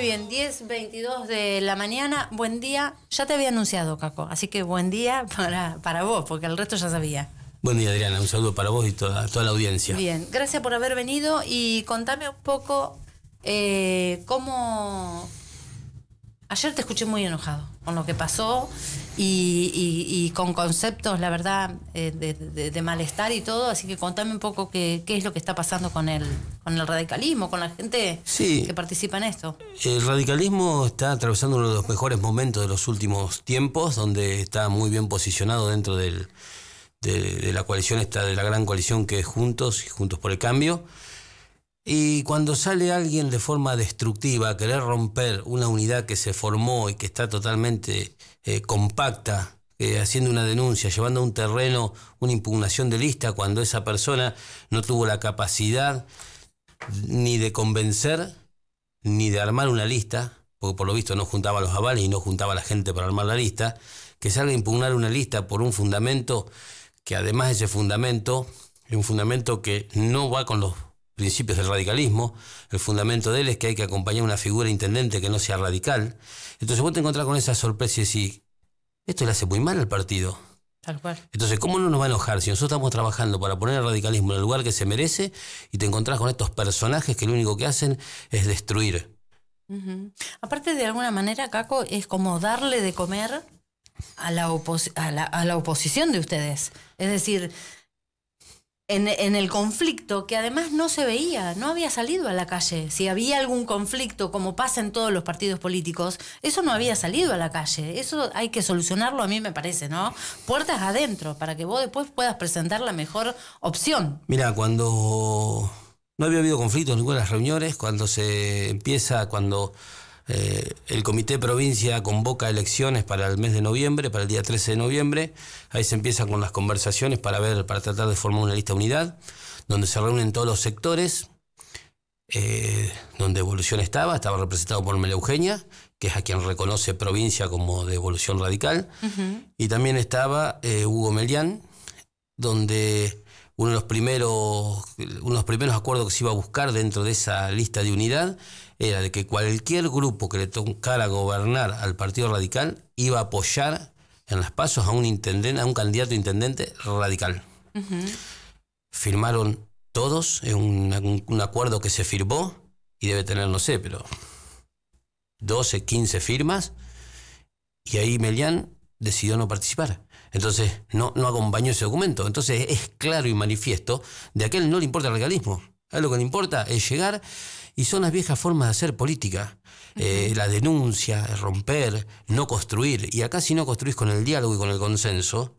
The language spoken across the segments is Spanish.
Muy bien, 10.22 de la mañana. Buen día. Ya te había anunciado, Caco. Así que buen día para, para vos, porque el resto ya sabía. Buen día, Adriana. Un saludo para vos y toda, toda la audiencia. Bien, gracias por haber venido y contame un poco eh, cómo, Ayer te escuché muy enojado con lo que pasó y, con conceptos, la verdad, eh, de, malestar y todo. Así que contame un poco qué, es lo que está pasando con el, con el radicalismo, con la gente que participa en esto. El radicalismo está atravesando uno de los mejores momentos de los últimos tiempos, donde está muy bien posicionado dentro de, la coalición, está de la gran coalición que es Juntos y Juntos por el Cambio. Y cuando sale alguien de forma destructiva a querer romper una unidad que se formó y que está totalmente eh, compacta, eh, haciendo una denuncia, llevando a un terreno una impugnación de lista, cuando esa persona no tuvo la capacidad ni de convencer, ni de armar una lista, porque por lo visto no juntaba los avales y no juntaba la gente para armar la lista, que salga a impugnar una lista por un fundamento que además ese fundamento es un fundamento que no va con los principios del radicalismo, el fundamento de él es que hay que acompañar una figura intendente que no sea radical. Entonces vos te encontrás con esa sorpresa y decís, esto le hace muy mal al partido. Tal cual. Entonces, ¿cómo no nos va a enojar si nosotros estamos trabajando para poner el radicalismo en el lugar que se merece y te encontrás con estos personajes que lo único que hacen es destruir? Aparte, de alguna manera, Caco, es como darle de comer a la oposición de ustedes. Es decir, en, el conflicto que además no se veía, no había salido a la calle. Si había algún conflicto, como pasa en todos los partidos políticos, eso no había salido a la calle. Eso hay que solucionarlo, a mí me parece, ¿no? Puertas adentro, para que vos después puedas presentar la mejor opción. Mira, cuando no había habido conflicto en ninguna de las reuniones, cuando se empieza, cuando eh, el Comité Provincia convoca elecciones para el mes de noviembre, para el día 13 de noviembre. Ahí se empiezan con las conversaciones para ver, para tratar de formar una lista unidad, donde se reúnen todos los sectores, eh, donde Evolución estaba, estaba representado por Mel Eugenia, que es a quien reconoce provincia como de Evolución Radical, y también estaba eh, Hugo Melián, donde uno de los primeros, primeros acuerdos que se iba a buscar dentro de esa lista de unidad era de que cualquier grupo que le tocara gobernar al Partido Radical iba a apoyar en las pasos a un intendente, a un candidato intendente radical. Firmaron todos, en un, un, acuerdo que se firmó y debe tener, no sé, pero 12, 15 firmas, y ahí Melián decidió no participar. Entonces, no, no acompañó ese documento. Entonces, es claro y manifiesto de aquel no le importa el legalismo. A él lo que le importa es llegar y son las viejas formas de hacer política. Eh, la denuncia, romper, no construir. Y acá si no construís con el diálogo y con el consenso,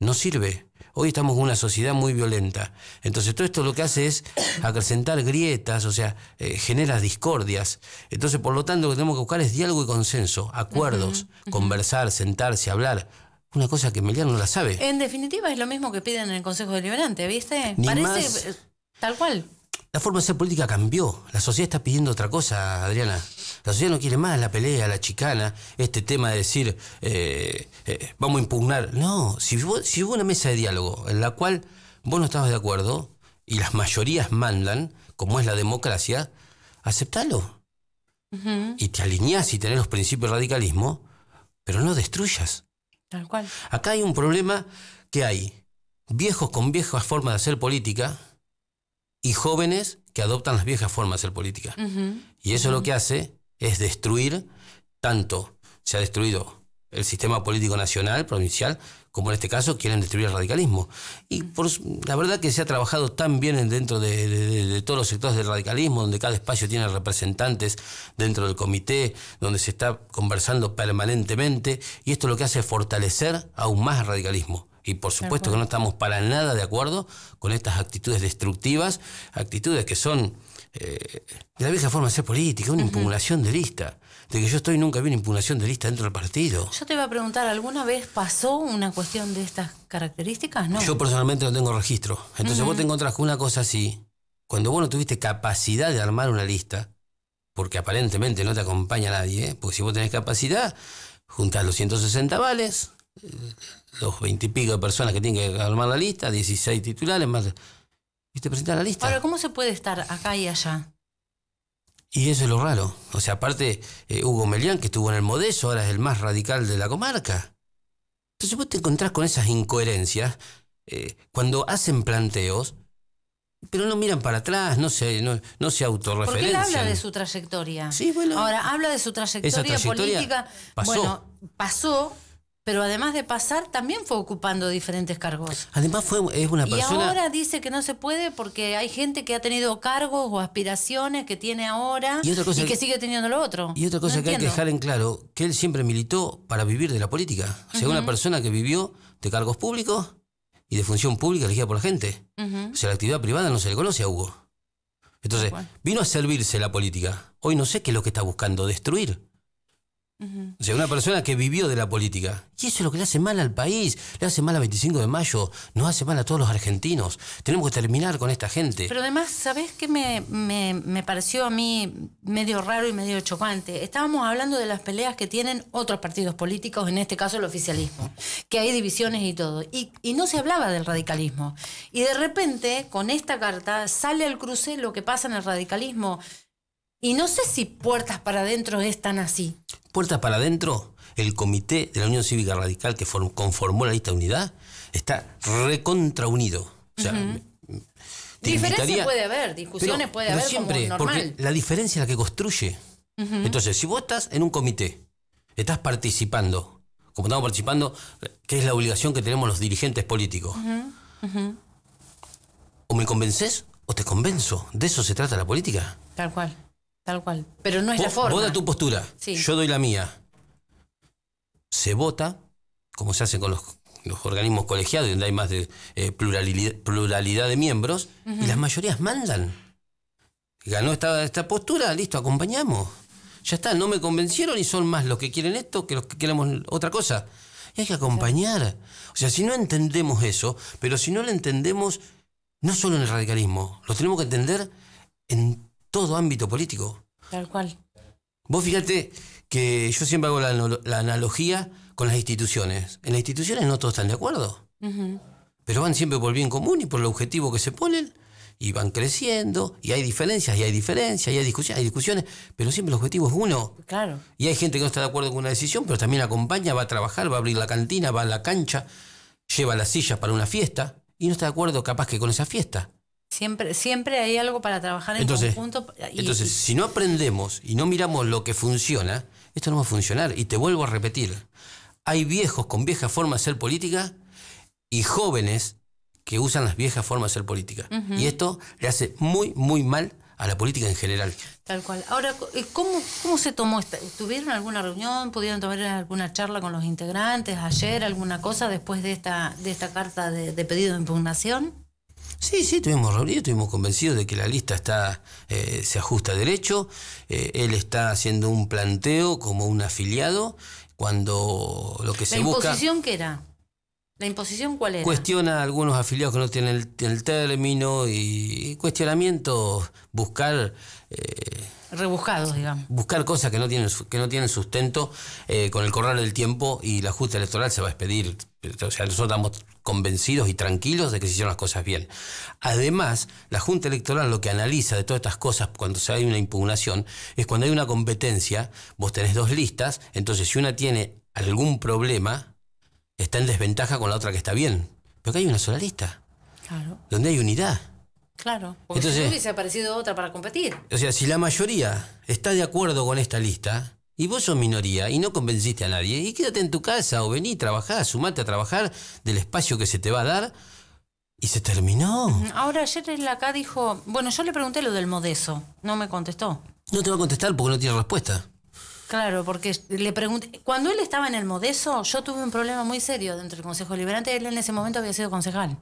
no sirve. Hoy estamos en una sociedad muy violenta. Entonces todo esto lo que hace es acrecentar grietas, o sea, eh, genera discordias. Entonces, por lo tanto, lo que tenemos que buscar es diálogo y consenso, acuerdos, conversar, sentarse, hablar. Una cosa que Melián no la sabe. En definitiva es lo mismo que piden en el Consejo Deliberante, ¿viste? Parece eh, tal cual. La forma de ser política cambió. La sociedad está pidiendo otra cosa, Adriana. La sociedad no quiere más la pelea, la chicana, este tema de decir, eh, eh, vamos a impugnar. No, si, hubo una mesa de diálogo en la cual vos no estabas de acuerdo y las mayorías mandan, como es la democracia, aceptalo. Y te alineás y tenés los principios de radicalismo, pero no destruyas. Acá hay un problema que hay viejos con viejas formas de hacer política y jóvenes que adoptan las viejas formas de hacer política. Y eso lo que hace es destruir tanto, se ha destruido el sistema político nacional, provincial, como en este caso quieren destruir el radicalismo. Y por, la verdad que se ha trabajado tan bien dentro de, todos los sectores del radicalismo, donde cada espacio tiene representantes dentro del comité, donde se está conversando permanentemente, y esto lo que hace es fortalecer aún más el radicalismo. Y por supuesto que no estamos para nada de acuerdo con estas actitudes destructivas, actitudes que son eh, de la vieja forma de ser política, una impugnación de lista de que yo estoy nunca vi una impugnación de lista dentro del partido. Yo te iba a preguntar, ¿alguna vez pasó una cuestión de estas características? No. Yo personalmente no tengo registro. Entonces vos te encontrás con una cosa así, cuando vos no tuviste capacidad de armar una lista, porque aparentemente no te acompaña nadie, porque si vos tenés capacidad, juntás los 160 vales, eh, los 20 y pico de personas que tienen que armar la lista, 16 titulares, más... Y te presentan la lista. Ahora, ¿cómo se puede estar acá y allá? Y eso es lo raro. O sea, aparte, eh, Hugo Melián, que estuvo en el Modeso, ahora es el más radical de la comarca. Entonces vos te encontrás con esas incoherencias eh, cuando hacen planteos, pero no miran para atrás, no se, no, no autorreferencian. Porque él habla de su trayectoria. Sí, bueno. Ahora, habla de su trayectoria, política. Bueno, pasó, pero además de pasar, también fue ocupando diferentes cargos. Además fue, es una persona... Y ahora dice que no se puede porque hay gente que ha tenido cargos o aspiraciones que tiene ahora y, que, sigue teniendo lo otro. Y otra cosa que hay que dejar en claro, que él siempre militó para vivir de la política. O sea, una persona que vivió de cargos públicos y de función pública elegida por la gente. O sea, la actividad privada no se le conoce a Hugo. Entonces, vino a servirse la política. Hoy no sé qué es lo que está buscando, destruir. O sea, una persona que vivió de la política. Y eso es lo que le hace mal al país, le hace mal a 25 de mayo, nos hace mal a todos los argentinos. Tenemos que terminar con esta gente. Pero además, ¿sabés qué me, pareció a mí medio raro y medio chocante? Estábamos hablando de las peleas que tienen otros partidos políticos, en este caso el oficialismo, que hay divisiones y todo. Y, y no se hablaba del radicalismo. Y de repente, con esta carta, sale al cruce lo que pasa en el radicalismo y no sé si Puertas para Adentro es tan así. Puertas para Adentro, el comité de la Unión Cívica Radical que conformó la lista de unidad, está recontraunido. O puede haber, discusiones puede haber. siempre, normal. porque la diferencia es la que construye. Entonces, si vos estás en un comité, estás participando, como estamos participando, que es la obligación que tenemos los dirigentes políticos. O me convences o te convenzo. De eso se trata la política. Tal cual. Tal cual. Pero no es la forma. Vota tu postura. Yo doy la mía. Se vota, como se hace con los, organismos colegiados, donde hay más de eh, pluralidad, de miembros, y las mayorías mandan. Ganó esta, esta postura, listo, acompañamos. Ya está, no me convencieron y son más los que quieren esto que los que queremos otra cosa. Y hay que acompañar. O sea, si no entendemos eso, pero si no lo entendemos, no solo en el radicalismo, lo tenemos que entender en todo ámbito político. Tal cual. Vos fíjate que yo siempre hago la, analogía con las instituciones. En las instituciones no todos están de acuerdo, pero van siempre por el bien común y por el objetivo que se ponen y van creciendo y hay diferencias y hay diferencias y hay discusiones, hay discusiones, pero siempre el objetivo es uno. Claro. Y hay gente que no está de acuerdo con una decisión, pero también acompaña, va a trabajar, va a abrir la cantina, va a la cancha, lleva las sillas para una fiesta y no está de acuerdo capaz que con esa fiesta. Siempre, siempre hay algo para trabajar en conjunto. entonces, si no aprendemos y no miramos lo que funciona, esto no va a funcionar. Y te vuelvo a repetir, hay viejos con viejas formas de hacer política y jóvenes que usan las viejas formas de hacer política. Y esto le hace muy, muy mal a la política en general. Tal cual. Ahora, eh, ¿cómo, se tomó esta? ¿Tuvieron alguna reunión? ¿Pudieron tomar alguna charla con los integrantes ayer? ¿Alguna cosa después de esta, de esta carta de pedido de impugnación? Sí, sí, tuvimos reunidos, estuvimos convencidos de que la lista está, eh, se ajusta derecho, eh, él está haciendo un planteo como un afiliado, cuando lo que se busca... ¿La imposición qué era? ¿La imposición cuál era? Cuestiona a algunos afiliados que no tienen el, término y, y cuestionamiento, buscar eh, rebuscados, digamos. Buscar cosas que no tienen, que no tienen sustento eh, con el correr del tiempo y la Junta electoral se va a despedir. O sea, nosotros estamos convencidos y tranquilos de que se hicieron las cosas bien. Además, la Junta Electoral lo que analiza de todas estas cosas cuando se hay una impugnación es cuando hay una competencia, vos tenés dos listas, entonces si una tiene algún problema, está en desventaja con la otra que está bien. Pero acá hay una sola lista. Claro. Donde hay unidad. Claro, porque Entonces, si hubiese aparecido otra para competir. O sea, si la mayoría está de acuerdo con esta lista, y vos sos minoría y no convenciste a nadie, y quédate en tu casa o vení, trabajá, sumate a trabajar del espacio que se te va a dar, y se terminó. Ahora ayer él acá dijo, bueno, yo le pregunté lo del modeso, no me contestó. No te va a contestar porque no tiene respuesta. Claro, porque le pregunté, cuando él estaba en el modeso, yo tuve un problema muy serio dentro del Consejo Liberante, él en ese momento había sido concejal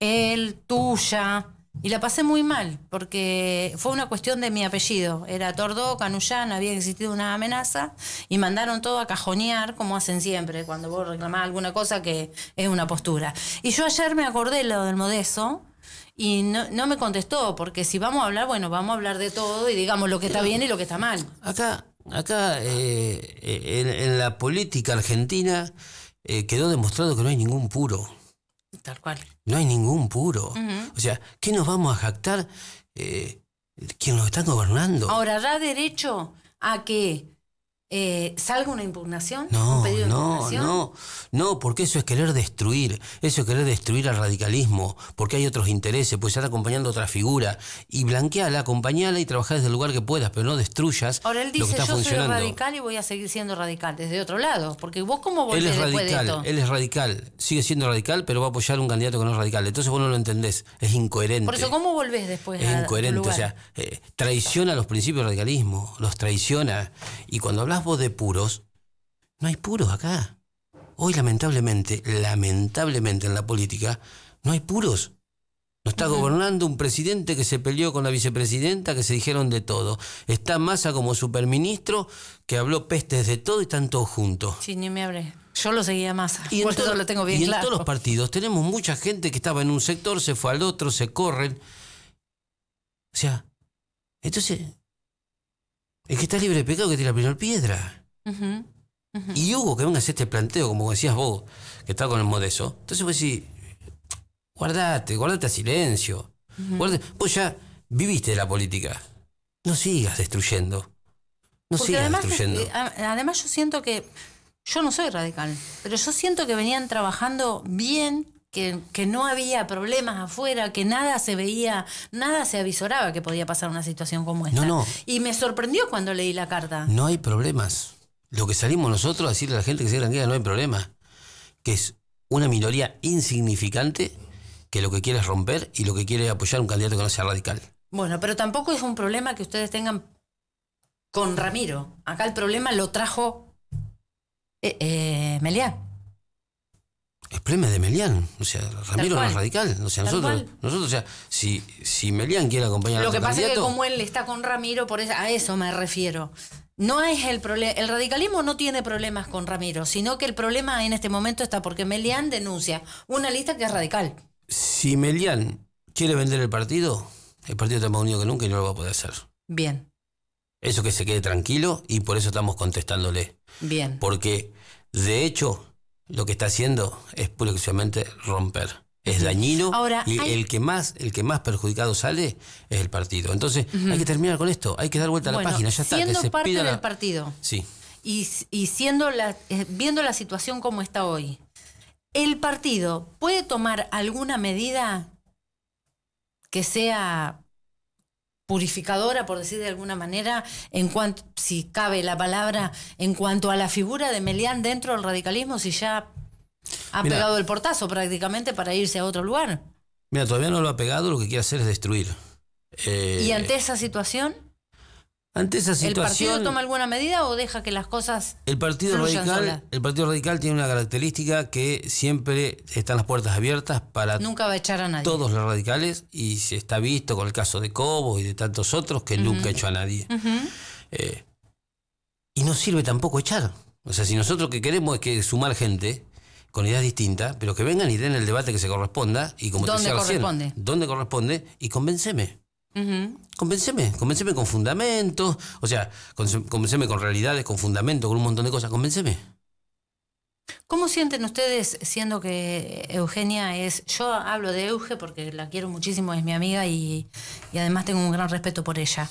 él, tuya. Y la pasé muy mal, porque fue una cuestión de mi apellido. Era Tordó, Canullán, había existido una amenaza y mandaron todo a cajonear, como hacen siempre, cuando vos reclamás alguna cosa que es una postura. Y yo ayer me acordé lo del modesto y no, me contestó, porque si vamos a hablar, bueno, vamos a hablar de todo y digamos lo que está bien y lo que está mal. Acá, acá eh, en, la política argentina eh, quedó demostrado que no hay ningún puro. Tal cual no hay ningún puro. O sea, ¿qué nos vamos a jactar eh, quien nos está gobernando? Ahora, da derecho a que eh, ¿Salga una impugnación? No, no, no, porque eso es querer destruir, eso es querer destruir al radicalismo, porque hay otros intereses, pues estar acompañando otra figura y blanqueala, acompañala y trabajar desde el lugar que puedas, pero no destruyas. Ahora él dice, yo soy radical y voy a seguir siendo radical desde otro lado, porque vos cómo volvés Él es radical, él es radical, sigue siendo radical, pero va a apoyar un candidato que no es radical, entonces vos no lo entendés, es incoherente. Por eso, ¿cómo volvés después? Es incoherente, o sea, eh, traiciona los principios del radicalismo, los traiciona y cuando hablas de puros, no hay puros acá. Hoy lamentablemente, lamentablemente en la política, no hay puros. No está gobernando un presidente que se peleó con la vicepresidenta, que se dijeron de todo. Está Massa como superministro, que habló pestes de todo y están todos juntos. Sí, ni me hablé. Yo lo seguía masa Massa, y lo tengo bien en todos los partidos tenemos mucha gente que estaba en un sector, se fue al otro, se corren. O sea, entonces es que está libre de pecado que tiene la primera piedra. Y hubo que venga a hacer este planteo, como decías vos, que estaba con el modeso. Entonces vos decís, guardate, guardate a silencio. Vos ya viviste de la política. No sigas destruyendo. No sigas destruyendo. Eh, además yo siento que, yo no soy radical, pero yo siento que venían trabajando bien que, no había problemas afuera, que nada se veía, nada se avisoraba que podía pasar una situación como esta. No, Y me sorprendió cuando leí la carta. No hay problemas. Lo que salimos nosotros a decirle a la gente que se tranquila, no hay problema. Que es una minoría insignificante que lo que quiere es romper y lo que quiere es apoyar a un candidato que no sea radical. Bueno, pero tampoco es un problema que ustedes tengan con Ramiro. Acá el problema lo trajo eh, eh Meliá es problema de Melián, o sea, Ramiro no es radical, o sea, nosotros, nosotros, o sea, si, si Melián quiere acompañar Lo a Lo que pasa es que como él está con Ramiro, por eso, a eso me refiero. No es el problema, el radicalismo no tiene problemas con Ramiro, sino que el problema en este momento está porque Melián denuncia una lista que es radical. Si Melián quiere vender el partido, el partido está más unido que nunca y no lo va a poder hacer. Bien. Eso que se quede tranquilo y por eso estamos contestándole. Bien. Porque, de hecho, lo que está haciendo es romper. Es dañino y el que más el que más perjudicado sale es el partido. Entonces hay que terminar con esto, hay que dar vuelta a la página, ya siendo parte del partido. Sí. Y, siendo la, eh, viendo la situación como está hoy, ¿el partido puede tomar alguna medida que sea purificadora, por decir de alguna manera, en cuanto, si cabe la palabra, en cuanto a la figura de Melián dentro del radicalismo, si ya ha pegado el portazo prácticamente para irse a otro lugar. Mira, todavía no lo ha pegado, lo que quiere hacer es destruir. ¿Y eh, ante esa situación? esa situación. ¿El partido toma alguna medida o deja que las cosas.? El Partido, radical, el partido radical tiene una característica que siempre están las puertas abiertas para. Nunca va a echar a nadie. Todos los radicales, y se está visto con el caso de Cobos y de tantos otros que nunca ha nunca a nadie. Eh, y no sirve tampoco echar. O sea, si nosotros lo que queremos es que sumar gente con ideas distintas, pero que vengan y den el debate que se corresponda y como te decía corresponde? corresponde? Y convenceme. Convénceme, convénceme Convenceme, convenceme con fundamentos, o sea, convenceme con realidades, con fundamentos, con un montón de cosas, convenceme. ¿Cómo sienten ustedes, siendo que Eugenia es, yo hablo de Euge porque la quiero muchísimo, es mi amiga y, además tengo un gran respeto por ella?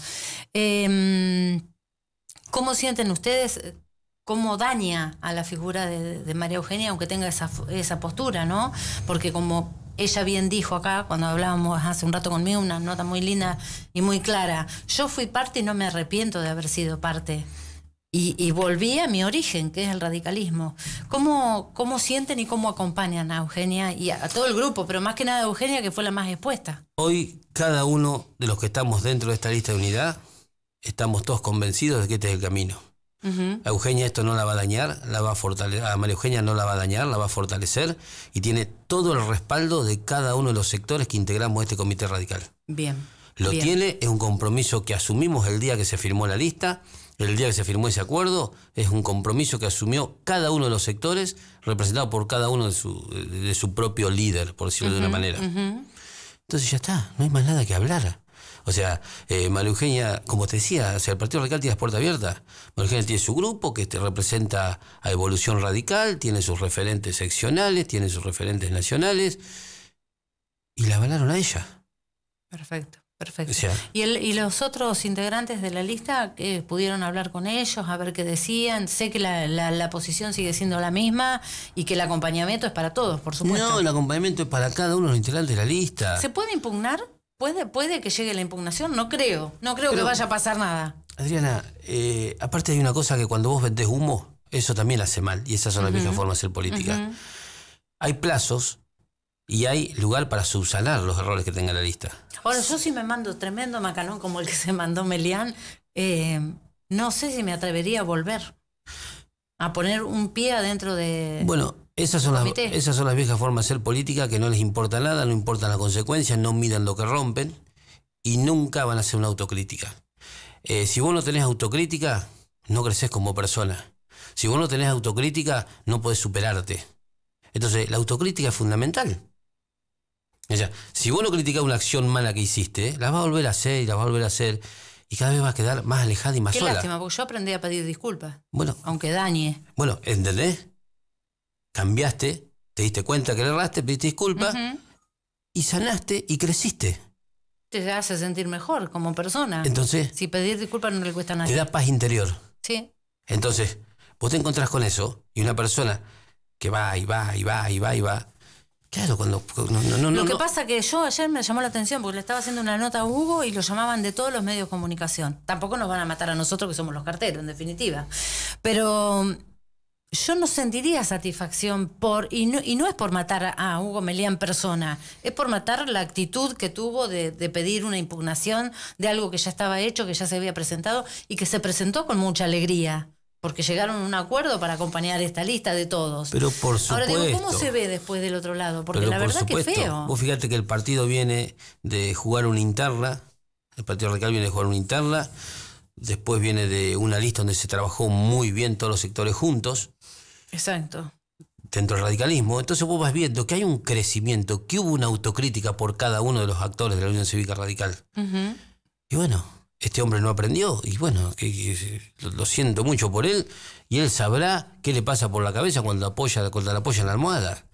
Em, ¿Cómo sienten ustedes cómo daña a la figura de, María Eugenia, aunque tenga esa, esa, postura, ¿no? Porque como ella bien dijo acá, cuando hablábamos hace un rato conmigo, una nota muy linda y muy clara, yo fui parte y no me arrepiento de haber sido parte. Y, volví a mi origen, que es el radicalismo. ¿Cómo, ¿Cómo sienten y cómo acompañan a Eugenia y a, a todo el grupo, pero más que nada a Eugenia, que fue la más expuesta? Hoy, cada uno de los que estamos dentro de esta lista de unidad, estamos todos convencidos de que este es el camino Eugenia esto no la va a dañar, la va a fortalecer, María Eugenia no la va a dañar, la va a fortalecer y tiene todo el respaldo de cada uno de los sectores que integramos este comité radical. Bien. Lo tiene, es un compromiso que asumimos el día que se firmó la lista, el día que se firmó ese acuerdo, es un compromiso que asumió cada uno de los sectores, representado por cada uno de su, de su propio líder, por decirlo de una manera. Entonces ya está, no hay más nada que hablar. O sea, eh, María Eugenia, como te decía, el Partido Radical tiene las puertas abiertas. María Eugenia tiene su grupo que te representa a Evolución Radical, tiene sus referentes seccionales, tiene sus referentes nacionales, y la avalaron a ella. Perfecto. Perfecto. ¿Y, los otros integrantes de la lista que eh, pudieron hablar con ellos, a ver qué decían? Sé que la, la, posición sigue siendo la misma y que el acompañamiento es para todos, por supuesto. No, el acompañamiento es para cada uno de los integrantes de la lista. ¿Se puede impugnar? ¿Puede, que llegue la impugnación? No creo. No creo que vaya a pasar nada. Adriana, eh, aparte hay una cosa que cuando vos vendés humo, eso también hace mal. Y esas son las uh forma formas de ser política. Hay plazos y hay lugar para subsanar los errores que tenga la lista. Ahora, yo sí me mando tremendo macanón como el que se mandó Melián. Eh, no sé si me atrevería a volver a poner un pie adentro de. Bueno, esas son, las, esas son las viejas formas de hacer política que no les importa nada, no importan las consecuencias, no miran lo que rompen y nunca van a hacer una autocrítica. Eh, si vos no tenés autocrítica, no creces como persona. Si vos no tenés autocrítica, no puedes superarte. Entonces, la autocrítica es fundamental. O sea, si vos no criticás una acción mala que hiciste, la vas a volver a hacer y la vas a volver a hacer. Y cada vez vas a quedar más alejada y más sola. Qué lástima, porque yo aprendí a pedir disculpas. Bueno. Aunque dañe. Bueno, ¿entendés? cambiaste, te diste cuenta que le erraste, pediste disculpas y sanaste y creciste. Te hace sentir mejor como persona. Entonces. Si pedir disculpas no le cuesta nada. Te da paz interior. Sí. Entonces, vos te encontrás con eso y una persona que va y va y va y va y va. Claro, cuando. No, lo que pasa que yo ayer me llamó la atención porque le estaba haciendo una nota a Hugo y lo llamaban de todos los medios de comunicación. Tampoco nos van a matar a nosotros que somos los carteros, en definitiva. Pero yo no sentiría satisfacción por, y no, y no es por matar a Hugo Melía en persona, es por matar la actitud que tuvo de, pedir una impugnación de algo que ya estaba hecho, que ya se había presentado y que se presentó con mucha alegría, porque llegaron a un acuerdo para acompañar esta lista de todos. Pero por supuesto. Ahora digo, ¿cómo se ve después del otro lado? Porque la verdad que es feo. Vos fíjate que el partido viene de jugar una interna, el Partido Radical viene de jugar una interna, después viene de una lista donde se trabajó muy bien todos los sectores juntos Exacto. Dentro del radicalismo. Entonces vos vas viendo que hay un crecimiento, que hubo una autocrítica por cada uno de los actores de la Unión Cívica Radical. Y bueno, este hombre no aprendió y bueno, que, lo siento mucho por él y él sabrá qué le pasa por la cabeza cuando apoya cuando la apoya en la almohada.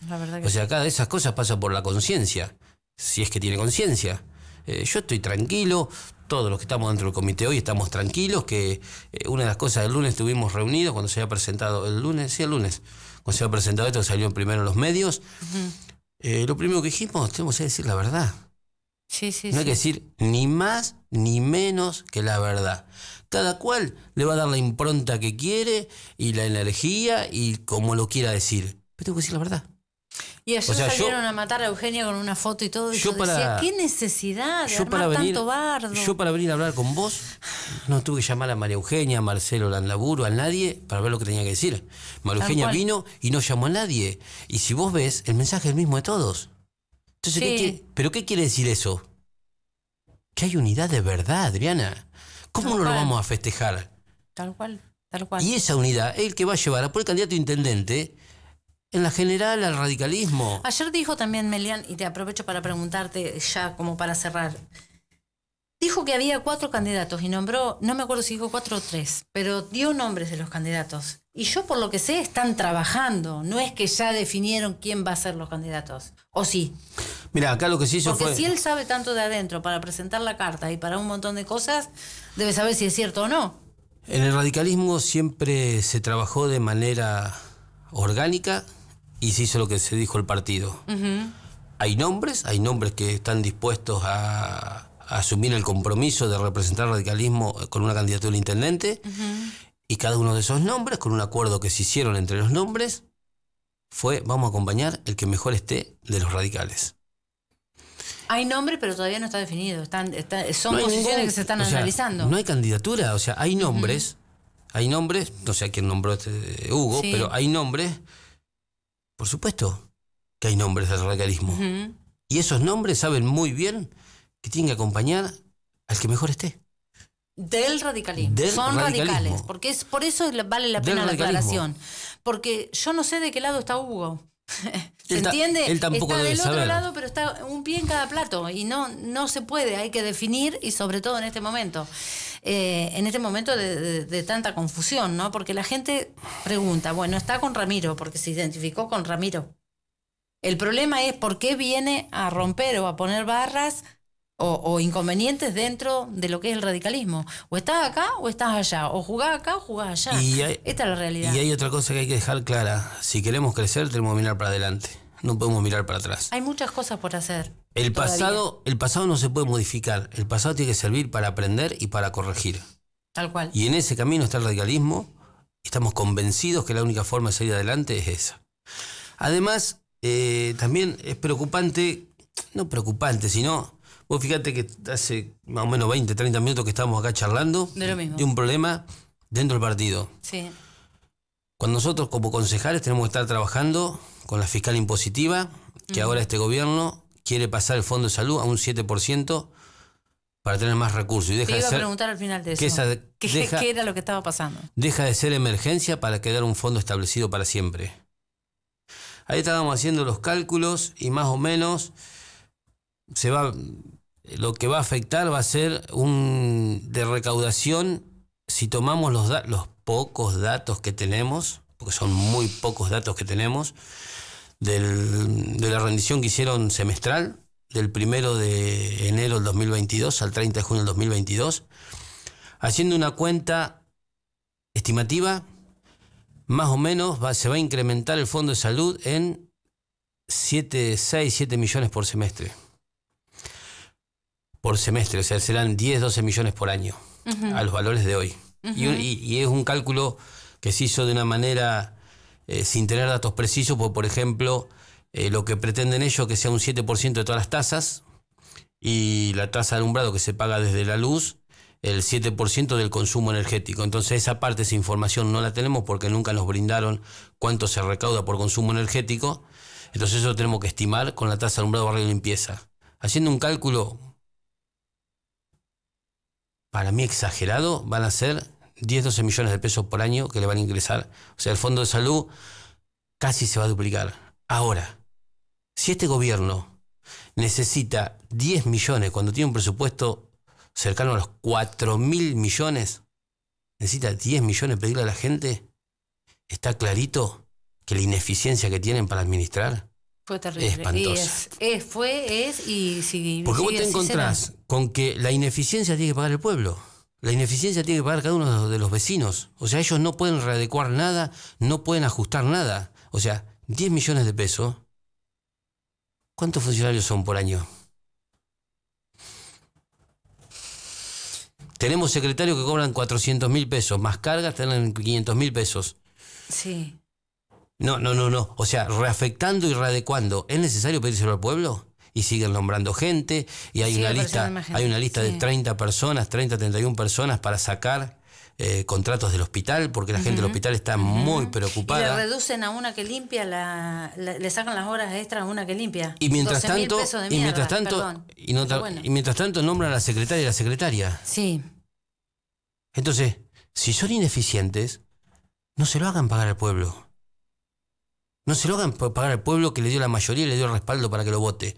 o sea, cada de esas cosas pasa por la conciencia, si es que tiene conciencia. Eh, yo estoy tranquilo, todos los que estamos dentro del comité hoy estamos tranquilos, que eh, una de las cosas del lunes estuvimos reunidos cuando se había presentado, el lunes, sí, el lunes, cuando se había presentado esto, salió primero en los medios. Eh, lo primero que dijimos, tenemos que decir la verdad. Sí, sí, no hay que decir ni más ni menos que la verdad. Cada cual le va a dar la impronta que quiere y la energía y como lo quiera decir. Pero tengo que decir la verdad. Y ayer salieron a matar a Eugenia con una foto y todo. Y decía, qué necesidad yo para venir, tanto bardo. Yo para venir a hablar con vos, no tuve que llamar a María Eugenia, a Marcelo Landaburu, a nadie, para ver lo que tenía que decir. María Eugenia vino y no llamó a nadie. Y si vos ves, el mensaje es el mismo de todos. Entonces, ¿pero qué quiere decir eso? Que hay unidad de verdad, Adriana. ¿Cómo no lo vamos a festejar? Tal cual, tal cual. Y esa unidad es el que va a llevar a por el candidato intendente en la general al radicalismo. Ayer dijo también Melian, y te aprovecho para preguntarte ya como para cerrar, dijo que había cuatro candidatos y nombró, no me acuerdo si dijo cuatro o tres, pero dio nombres de los candidatos. Y yo por lo que sé están trabajando, no es que ya definieron quién va a ser los candidatos, o sí. Mira, acá lo que sí. hizo Porque si él sabe tanto de adentro para presentar la carta y para un montón de cosas, debe saber si es cierto o no. En el radicalismo siempre se trabajó de manera orgánica, y se hizo lo que se dijo el partido. Hay nombres, hay nombres que están dispuestos a, asumir el compromiso de representar radicalismo con una candidatura intendente. Y cada uno de esos nombres, con un acuerdo que se hicieron entre los nombres, fue vamos a acompañar el que mejor esté de los radicales. Hay nombres, pero todavía no está definido. Están, son posiciones que se están analizando. No hay candidatura, o sea, hay nombres, hay nombres, no sé a quién nombró este, eh, Hugo, pero hay nombres por supuesto que hay nombres del radicalismo. Y esos nombres saben muy bien que tienen que acompañar al que mejor esté. Del radicalismo. Son radicales. Porque es, por eso vale la pena la declaración, Porque yo no sé de qué lado está Hugo. ¿Se entiende? Él tampoco está del otro lado, pero está un pie en cada plato. Y no, no se puede, hay que definir, y sobre todo en este momento. Eh, en este momento de, tanta confusión, ¿no? Porque la gente pregunta, bueno, está con Ramiro, porque se identificó con Ramiro. El problema es por qué viene a romper o a poner barras o, inconvenientes dentro de lo que es el radicalismo. O estás acá o estás allá. O jugás acá o jugás allá. Esta es la realidad. Y hay otra cosa que hay que dejar clara. Si queremos crecer, tenemos que mirar para adelante. No podemos mirar para atrás. Hay muchas cosas por hacer. El pasado, el pasado no se puede modificar. El pasado tiene que servir para aprender y para corregir. Tal cual. Y en ese camino está el radicalismo. Estamos convencidos que la única forma de salir adelante es esa. Además, eh, también es preocupante, no preocupante, sino, vos fíjate que hace más o menos 20, 30 minutos que estábamos acá charlando de, lo mismo. de un problema dentro del partido. Sí. Cuando nosotros como concejales tenemos que estar trabajando con la fiscal impositiva, que ahora este gobierno quiere pasar el Fondo de Salud a un 7% para tener más recursos. Y deja de ser, a preguntar al final de eso. ¿Qué, era lo que estaba pasando? Deja de ser emergencia para quedar un fondo establecido para siempre. Ahí estábamos haciendo los cálculos y más o menos se va, lo que va a afectar va a ser un de recaudación si tomamos los, los pocos datos que tenemos, porque son muy pocos datos que tenemos, del, de la rendición que hicieron semestral, del primero de enero del 2022 al 30 de junio del 2022, haciendo una cuenta estimativa, más o menos se va a incrementar el fondo de salud en 7, 6, 7 millones por semestre. Por semestre, o sea, serán 10, 12 millones por año a los valores de hoy. y, es un cálculo que se hizo de una manera eh, sin tener datos precisos, porque por ejemplo, eh, lo que pretenden ellos que sea un 7% de todas las tasas y la tasa de alumbrado que se paga desde la luz, el 7% del consumo energético. Entonces esa parte, esa información no la tenemos porque nunca nos brindaron cuánto se recauda por consumo energético. Entonces eso tenemos que estimar con la tasa de alumbrado, barrio y limpieza. Haciendo un cálculo, para mí exagerado, van a ser 10, 12 millones de pesos por año que le van a ingresar. O sea, el fondo de salud casi se va a duplicar. Ahora, si este gobierno necesita 10 millones cuando tiene un presupuesto cercano a los 4 mil millones, necesita 10 millones pedirle a la gente, está clarito que la ineficiencia que tienen para administrar fue es espantosa. Es, fue, es y sigue. Porque vos te encontrás con que la ineficiencia tiene que pagar el pueblo. La ineficiencia tiene que pagar cada uno de los vecinos. O sea, ellos no pueden readecuar nada, no pueden ajustar nada. O sea, 10 millones de pesos. ¿Cuántos funcionarios son por año? Tenemos secretarios que cobran 400 mil pesos, más cargas tienen 500 mil pesos. Sí. No, no, no, no. O sea, reafectando y readecuando. ¿Es necesario pedírselo al pueblo? y siguen nombrando gente y hay una lista hay una lista de 30 personas, 30, 31 personas para sacar eh, contratos del hospital, porque la gente del hospital está muy preocupada. le reducen a una que limpia, le sacan las horas extras a una que limpia. Y mientras tanto, y mientras tanto, y, mientras tanto nombran a la secretaria y la secretaria. Sí. Entonces, si son ineficientes, no se lo hagan pagar al pueblo. No se lo hagan pagar al pueblo que le dio la mayoría y le dio el respaldo para que lo vote.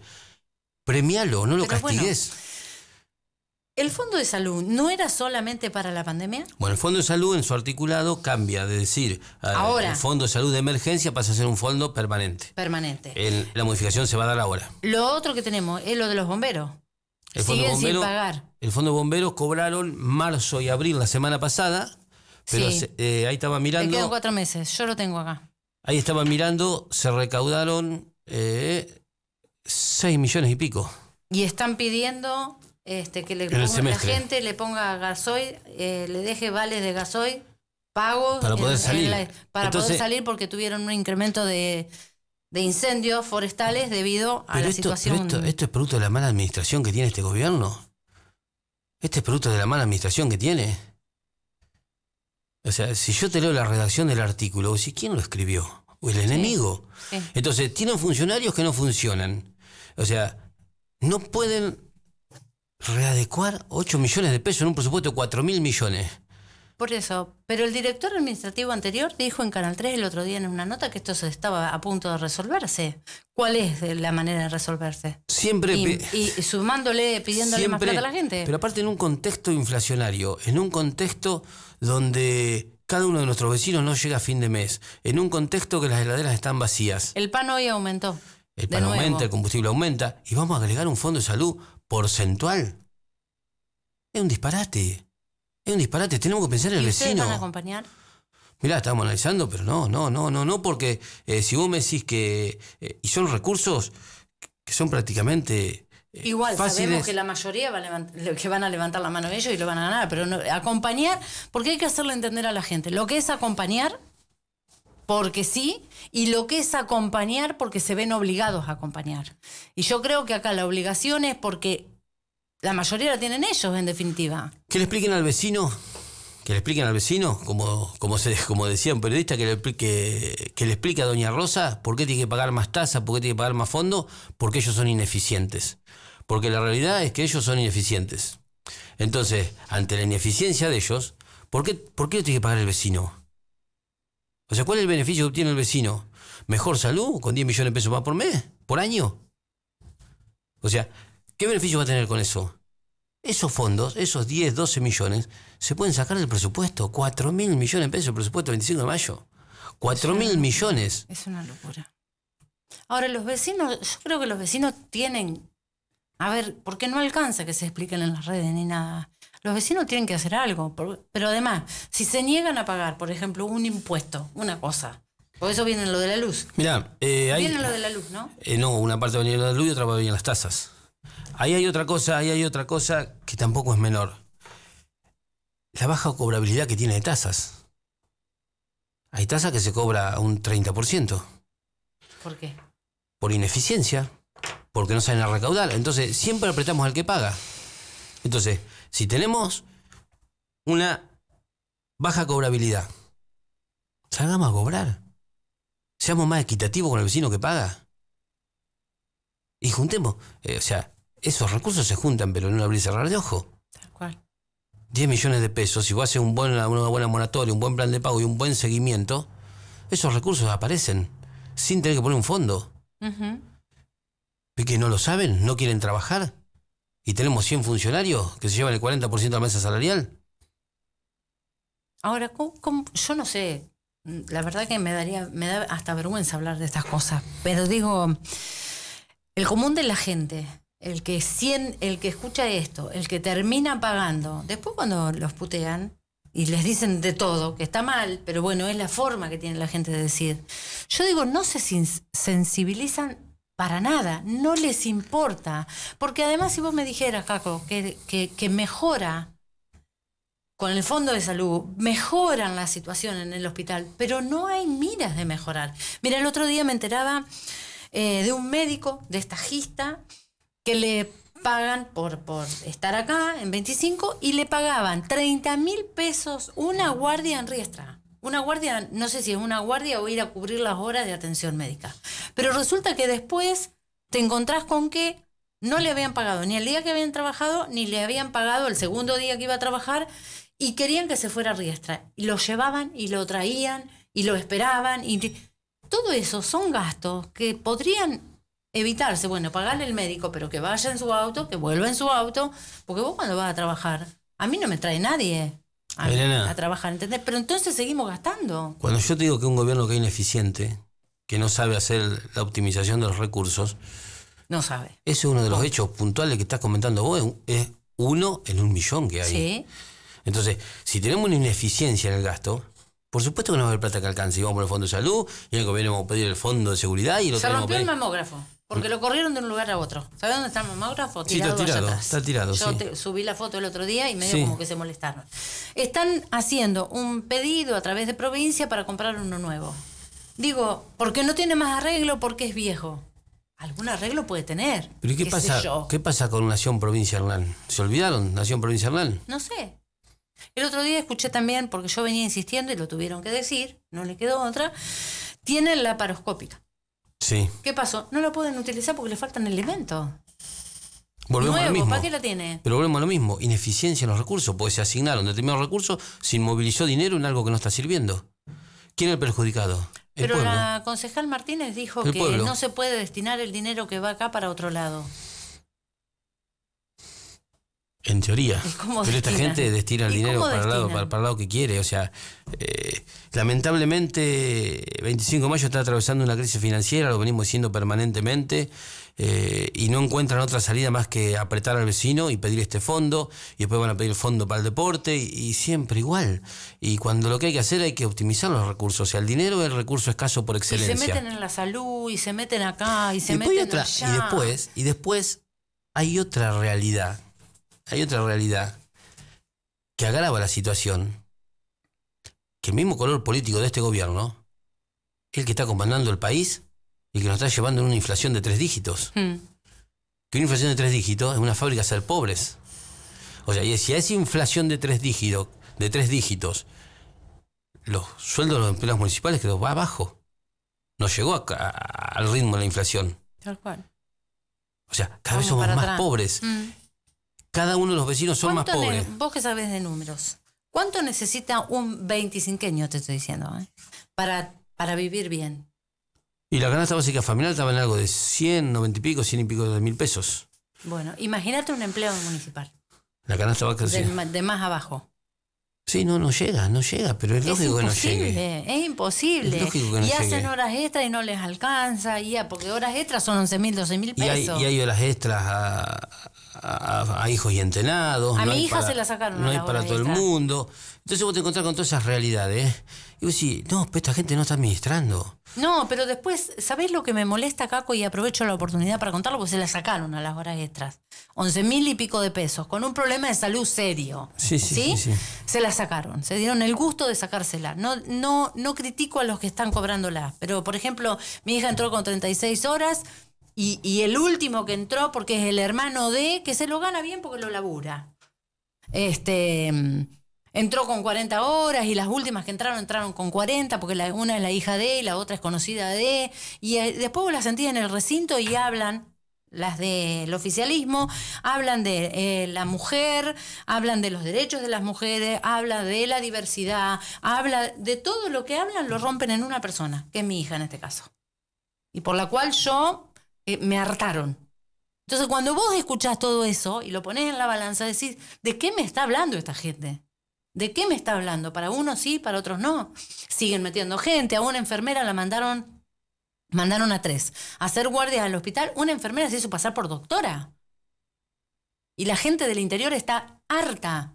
Premialo, no lo castigues. ¿El Fondo de Salud no era solamente para la pandemia? Bueno, el Fondo de Salud en su articulado cambia, de decir, eh, ahora, el Fondo de Salud de Emergencia pasa a ser un fondo permanente. Permanente. la modificación se va a dar ahora. Lo otro que tenemos es lo de los bomberos. El Siguen fondo sin pagar. El Fondo de Bomberos cobraron marzo y abril la semana pasada, pero eh, ahí estaba mirando. Te quedan cuatro meses, yo lo tengo acá. Ahí estaba mirando, se recaudaron 6 eh, millones y pico. Y están pidiendo este, que le ponga, la gente le ponga gasoil, eh, le deje vales de gasoil pagos para poder salir. para poder salir porque tuvieron un incremento de, incendios forestales debido a la situación. Pero esto, esto es producto de la mala administración que tiene este gobierno. Este es producto de la mala administración que tiene. O sea, si yo te leo la redacción del artículo, ¿o ¿quién lo escribió? O el enemigo. Entonces, tienen funcionarios que no funcionan. O sea, no pueden readecuar 8 millones de pesos en un presupuesto de 4 mil millones. Por eso, pero el director administrativo anterior dijo en Canal 3 el otro día en una nota que esto se estaba a punto de resolverse. ¿Cuál es la manera de resolverse? Siempre. Y, sumándole, pidiéndole más plata a la gente. Pero aparte, en un contexto inflacionario, en un contexto donde cada uno de nuestros vecinos no llega a fin de mes, en un contexto que las heladeras están vacías. El pan hoy aumentó. El pan aumenta, el combustible aumenta, y vamos a agregar un fondo de salud porcentual. Es un disparate. Es un disparate, tenemos que pensar en el vecino. van a acompañar? Mirá, estamos analizando, pero no, no, no, no, no, porque eh, si vos me decís que. Eh, y son recursos que son prácticamente. Eh, Igual sabemos que la mayoría que van a levantar la mano ellos y lo van a ganar, pero no, acompañar, porque hay que hacerle entender a la gente lo que es acompañar porque sí, y lo que es acompañar porque se ven obligados a acompañar. Y yo creo que acá la obligación es porque la mayoría la tienen ellos, en definitiva. Que le expliquen al vecino, que le expliquen al vecino, como, como, como decía un periodista, que le, explique que le explique a Doña Rosa por qué tiene que pagar más tasa, por qué tiene que pagar más fondo, porque ellos son ineficientes. Porque la realidad es que ellos son ineficientes. Entonces, ante la ineficiencia de ellos, ¿por qué, por qué lo tiene que pagar el vecino? O sea, ¿cuál es el beneficio que obtiene el vecino? ¿Mejor salud con 10 millones de pesos más por mes? ¿Por año? O sea, ¿Qué beneficio va a tener con eso? Esos fondos, esos 10, 12 millones, se pueden sacar del presupuesto. 4 mil millones de pesos del presupuesto 25 de mayo. 4 mil millones. Es una locura. Ahora, los vecinos, yo creo que los vecinos tienen. A ver, porque no alcanza que se expliquen en las redes ni nada. Los vecinos tienen que hacer algo. Pero además, si se niegan a pagar, por ejemplo, un impuesto, una cosa, por eso viene lo de la luz. Mira, eh, viene lo de la luz, ¿no? Eh, no, una parte va lo de la luz y otra parte a las tasas. Ahí hay otra cosa, ahí hay otra cosa que tampoco es menor. La baja cobrabilidad que tiene de tasas. Hay tasas que se cobra un 30%. ¿Por qué? Por ineficiencia, porque no saben a recaudar. Entonces, siempre apretamos al que paga. Entonces, si tenemos una baja cobrabilidad, salgamos a cobrar. Seamos más equitativos con el vecino que paga. Y juntemos, eh, o sea, esos recursos se juntan, pero en una abrir y cerrar de ojo. Tal cual. 10 millones de pesos, si vos haces un buen, una buena moratoria, un buen plan de pago y un buen seguimiento, esos recursos aparecen sin tener que poner un fondo. ¿Y que no lo saben? ¿No quieren trabajar? ¿Y tenemos 100 funcionarios que se llevan el 40% de la mesa salarial? Ahora, yo no sé, la verdad que me daría, me da hasta vergüenza hablar de estas cosas, pero digo, el común de la gente, el que, el que escucha esto, el que termina pagando, después cuando los putean y les dicen de todo, que está mal, pero bueno, es la forma que tiene la gente de decir. Yo digo, no se sensibilizan para nada, no les importa. Porque además si vos me dijeras, Jaco, que, que, mejora con el fondo de salud, mejoran la situación en el hospital, pero no hay miras de mejorar. Mira, el otro día me enteraba eh, de un médico, de estajista, que le pagan por, por estar acá en 25 y le pagaban 30 mil pesos una guardia en Riestra. Una guardia, no sé si es una guardia o ir a cubrir las horas de atención médica. Pero resulta que después te encontrás con que no le habían pagado ni el día que habían trabajado, ni le habían pagado el segundo día que iba a trabajar y querían que se fuera a Riestra. Y lo llevaban y lo traían y lo esperaban. Y todo eso son gastos que podrían evitarse, bueno, pagarle el médico, pero que vaya en su auto, que vuelva en su auto, porque vos cuando vas a trabajar, a mí no me trae nadie a, trabajar, ¿entendés? Pero entonces seguimos gastando. Cuando yo te digo que un gobierno que es ineficiente, que no sabe hacer la optimización de los recursos, no sabe. Ese es uno de los oh. hechos puntuales que estás comentando vos, es uno en un millón que hay. Sí. Entonces, si tenemos una ineficiencia en el gasto, por supuesto que no va a haber plata que alcance. Y vamos por el Fondo de Salud, y el gobierno va a pedir el Fondo de Seguridad y lo Se rompió el mamógrafo. Porque lo corrieron de un lugar a otro. ¿Sabes dónde está el mamógrafo? Tirado, sí, está tirado. Está tirado Yo subí la foto el otro día y medio como que se molestaron. Están haciendo un pedido a través de provincia para comprar uno nuevo. Digo, porque no tiene más arreglo, porque es viejo. Algún arreglo puede tener. ¿Pero qué, pasa? con Nación Provincia Hernán? ¿Se olvidaron Nación Provincia No sé. El otro día escuché también, porque yo venía insistiendo y lo tuvieron que decir, no le quedó otra, tienen la paroscópica. ¿Qué pasó? No lo pueden utilizar porque le faltan elementos. Volvemos lo mismo. ¿Para qué lo tiene? Pero volvemos a lo mismo. Ineficiencia en los recursos, porque se asignaron determinados recursos, se inmovilizó dinero en algo que no está sirviendo. ¿Quién es el perjudicado? Pero la concejal Martínez dijo que no se puede destinar el dinero que va acá para otro lado. En teoría. pero esta gente destina el dinero para el, lado, para, lado, que quiere. O sea, eh, lamentablemente 25 de mayo está atravesando una crisis financiera, lo venimos diciendo permanentemente, eh, y no encuentran otra salida más que apretar al vecino y pedir este fondo, y después van a pedir fondo para el deporte, y, siempre igual. Y cuando lo que hay que hacer hay que optimizar los recursos. O sea, el dinero es el recurso escaso por excelencia. Y se meten en la salud, y se meten acá, y se meten allá. Y después, y después hay otra realidad hay otra realidad que agrava la situación, que el mismo color político de este gobierno, el que está comandando el país y que nos está llevando a una inflación de tres dígitos. Hmm. Que una inflación de tres dígitos es una fábrica ser pobres. O sea, y si a esa inflación de tres dígitos, de tres dígitos, los sueldos de los empleados municipales que los va abajo. No llegó al ritmo de la inflación. Tal cual. O sea, cada vez somos más pobres. Hmm. Cada uno de los vecinos son más pobres. Vos que sabés de números, ¿cuánto necesita un veinticinqueño, te estoy diciendo, eh? para, para vivir bien? Y la canasta básica familiar estaba en algo de 100, noventa y pico, 100 y pico de mil pesos. Bueno, imagínate un empleo municipal. La canasta básica. De, de más abajo. Sí, no, no llega, no llega, pero es, lógico que no llegue. Es imposible. Es lógico que no y hacen horas extras y no les alcanza, ya, porque horas extras son 11 mil, 12 mil pesos. Y hay, horas extras a, hijos y entrenados. A mi hija se la sacaron. No hay para todo el mundo. Entonces vos te encontrás con todas esas realidades. Y vos decís, no, pero esta gente no está administrando. No, pero después, ¿sabés lo que me molesta, Caco? Y aprovecho la oportunidad para contarlo, porque se la sacaron a las horas extras. 11 mil y pico de pesos, con un problema de salud serio. Sí sí, sí, Se la sacaron, se dieron el gusto de sacársela. No, no, no critico a los que están cobrándola, pero por ejemplo, mi hija entró con 36 horas y, y el último que entró, porque es el hermano de, que se lo gana bien porque lo labura. Este entró con 40 horas y las últimas que entraron entraron con 40 porque la, una es la hija de y la otra es conocida de y eh, después vos la sentís en el recinto y hablan las del oficialismo, hablan de eh, la mujer, hablan de los derechos de las mujeres, habla de la diversidad, habla de todo lo que hablan lo rompen en una persona, que es mi hija en este caso, y por la cual yo eh, me hartaron. Entonces cuando vos escuchás todo eso y lo pones en la balanza, decís, ¿de qué me está hablando esta gente? ¿De qué me está hablando? Para unos sí, para otros no. Siguen metiendo gente. A una enfermera la mandaron, mandaron a tres. A hacer guardias al hospital, una enfermera se hizo pasar por doctora. Y la gente del interior está harta.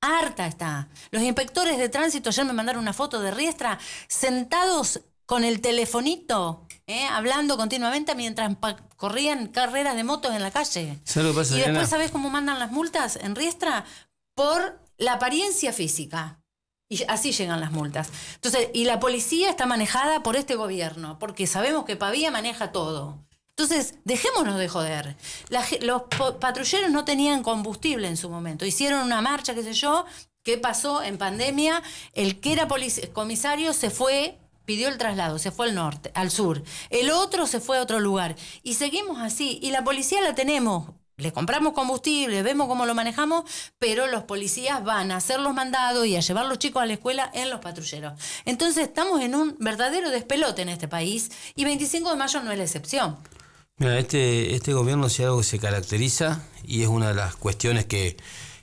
Harta está. Los inspectores de tránsito ayer me mandaron una foto de Riestra sentados con el telefonito, ¿eh? hablando continuamente mientras corrían carreras de motos en la calle. y después, cómo mandan las multas en Riestra? Por la apariencia física. Y así llegan las multas. Entonces, y la policía está manejada por este gobierno, porque sabemos que Pavía maneja todo. Entonces, dejémonos de joder. los patrulleros no tenían combustible en su momento. Hicieron una marcha, qué sé yo, qué pasó en pandemia. El que era comisario se fue, pidió el traslado, se fue al norte, al sur. El otro se fue a otro lugar. Y seguimos así. Y la policía la tenemos le compramos combustible, vemos cómo lo manejamos, pero los policías van a hacer los mandados y a llevar los chicos a la escuela en los patrulleros. Entonces estamos en un verdadero despelote en este país y 25 de mayo no es la excepción. Mira, este, este gobierno es algo se caracteriza y es una de las cuestiones que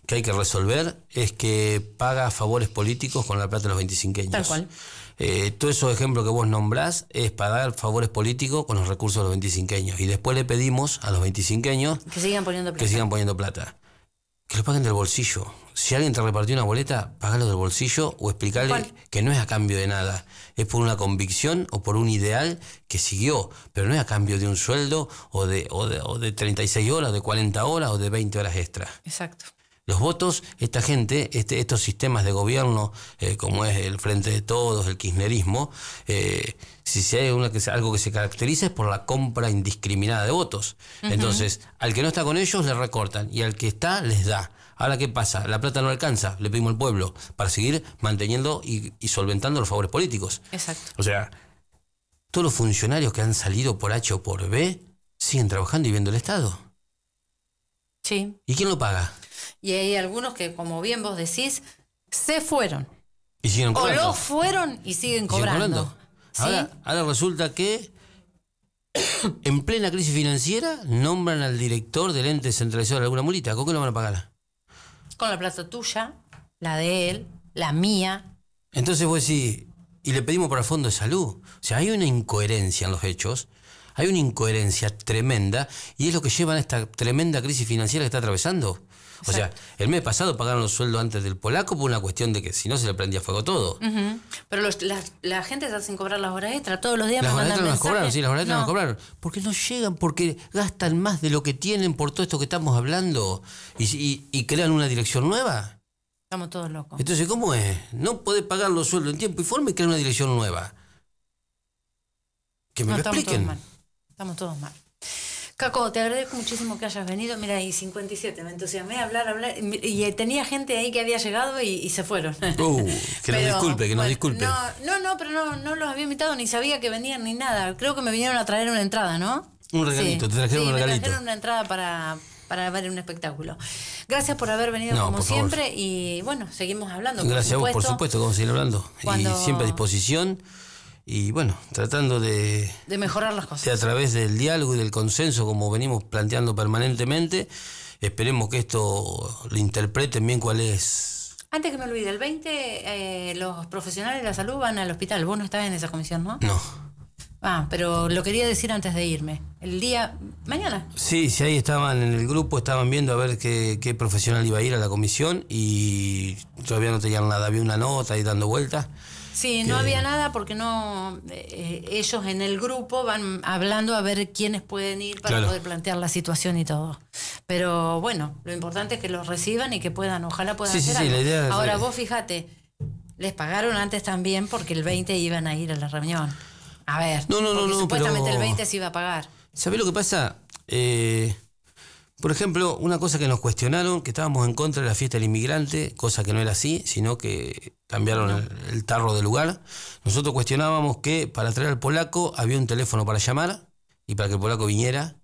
que hay que resolver es que paga favores políticos con la plata de los 25 años. Tal cual. Eh, todos esos ejemplos que vos nombrás es pagar favores políticos con los recursos de los 25 años. Y después le pedimos a los 25 años que sigan poniendo plata. Que sigan poniendo plata. Que lo paguen del bolsillo. Si alguien te repartió una boleta, pagalo del bolsillo o explicarle que no es a cambio de nada. Es por una convicción o por un ideal que siguió, pero no es a cambio de un sueldo o de, o de, o de 36 horas, de 40 horas o de 20 horas extra. Exacto los votos, esta gente, este, estos sistemas de gobierno, eh, como es el Frente de Todos, el kirchnerismo, eh, si, se hay algo que se caracteriza es por la compra indiscriminada de votos. Entonces, al que no está con ellos le recortan y al que está les da. Ahora, ¿qué pasa? La plata no alcanza, le pedimos al pueblo para seguir manteniendo y, solventando los favores políticos. Exacto. O sea, todos los funcionarios que han salido por H o por B siguen trabajando y viendo el Estado. Sí. ¿Y quién lo paga? y hay algunos que, como bien vos decís, se fueron. Y siguen O los fueron y siguen cobrando. Ahora, resulta que en plena crisis financiera nombran al director del ente centralizado de alguna mulita. ¿Con qué lo van a pagar? Con la plaza tuya, la de él, la mía. Entonces vos sí y le pedimos para el fondo de salud. O sea, hay una incoherencia en los hechos, hay una incoherencia tremenda, y es lo que lleva a esta tremenda crisis financiera que está atravesando. O sea, el mes pasado pagaron los sueldos antes del polaco por una cuestión de que si no se le prendía fuego todo. Pero la, gente está sin cobrar las horas extras, todos los días las horas extras nos cobraron, sí, las horas extras no. nos cobraron. Porque no llegan, porque gastan más de lo que tienen por todo esto que estamos hablando y, crean una dirección nueva. Estamos todos locos. Entonces, ¿cómo es? No podés pagar los sueldos en tiempo y forma y crear una dirección nueva. Que me lo expliquen. Estamos todos mal. Estamos todos mal. Caco, te agradezco muchísimo que hayas venido. Mira, y 57, me entusiasmé a hablar, hablar. Y eh, tenía gente ahí que había llegado y, se fueron. Uh, que nos disculpe, que nos disculpe. No, no, pero no, no los había invitado, ni sabía que venían ni nada. Creo que me vinieron a traer una entrada, ¿no? Un regalito, te trajeron un regalito. Me trajeron una entrada para, para ver un espectáculo. Gracias por haber venido como siempre y bueno, seguimos hablando. Gracias por a vos, por supuesto, a seguir hablando. Y siempre a disposición y bueno, tratando de... De mejorar las cosas. a través del diálogo y del consenso, como venimos planteando permanentemente, esperemos que esto lo interpreten bien cuál es antes que me olvide, el 20 eh, los profesionales de la salud van al hospital. Vos no estás en esa comisión, ¿no? No. Ah, pero lo quería decir antes de irme. El día. ¿Mañana? Sí, sí, ahí estaban en el grupo, estaban viendo a ver qué, qué profesional iba a ir a la comisión y todavía no tenían nada. Había una nota ahí dando vueltas. Sí, no había nada porque no eh, ellos en el grupo van hablando a ver quiénes pueden ir para poder plantear la situación y todo. Pero bueno, lo importante es que los reciban y que puedan, ojalá puedan hacer La idea Ahora vos fíjate, les pagaron antes también porque el 20 iban a ir a la reunión. A ver, no, no, no, no supuestamente el 20 se iba a pagar. ¿Sabés lo que pasa? Eh, por ejemplo, una cosa que nos cuestionaron, que estábamos en contra de la fiesta del inmigrante, cosa que no era así, sino que cambiaron el, tarro de lugar. Nosotros cuestionábamos que para traer al polaco había un teléfono para llamar y para que el polaco viniera,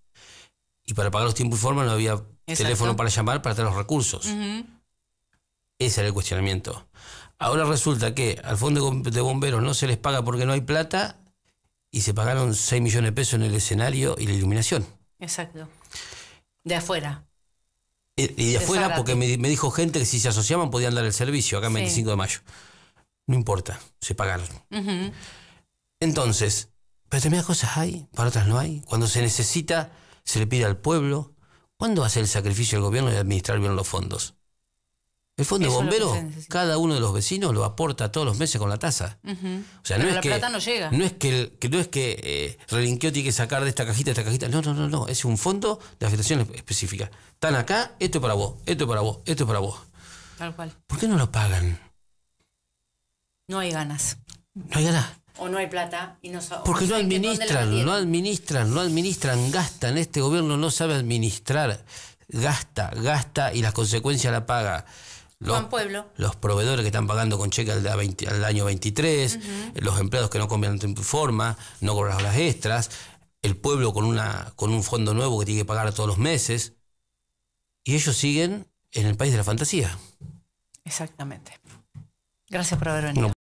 y para pagar los tiempos y forma no había teléfono para llamar para traer los recursos. Ese era el cuestionamiento. Ahora resulta que al Fondo de Bomberos no se les paga porque no hay plata y se pagaron 6 millones de pesos en el escenario y la iluminación. Exacto. De afuera. Y, de afuera, porque me, dijo gente que si se asociaban podían dar el servicio acá el 25 de mayo. No importa, se pagaron. Entonces, pero determinadas cosas hay, para otras no hay. Cuando se necesita, se le pide al pueblo. ¿Cuándo hace el sacrificio el gobierno de administrar bien los fondos? El fondo de bomberos, cada uno de los vecinos lo aporta todos los meses con la tasa. O sea, no, es que, plata no, llega. no es que no es que eh, Relinqueo tiene que sacar de esta cajita esta cajita. No, no, no, no. Es un fondo de afectación específica. Están acá, esto es para vos, esto es para vos, esto es para vos. Tal cual. ¿Por qué no lo pagan? No hay ganas. No hay ganas. O no hay plata y no Porque no administran, no administran, no administran, gastan. Este gobierno no sabe administrar. Gasta, gasta y las consecuencias la paga. Los, Los proveedores que están pagando con cheque al, año 23, los empleados que no cambian en forma, no cobran las extras, el pueblo con, una, con un fondo nuevo que tiene que pagar todos los meses. Y ellos siguen en el país de la fantasía. Exactamente. Gracias por haber venido.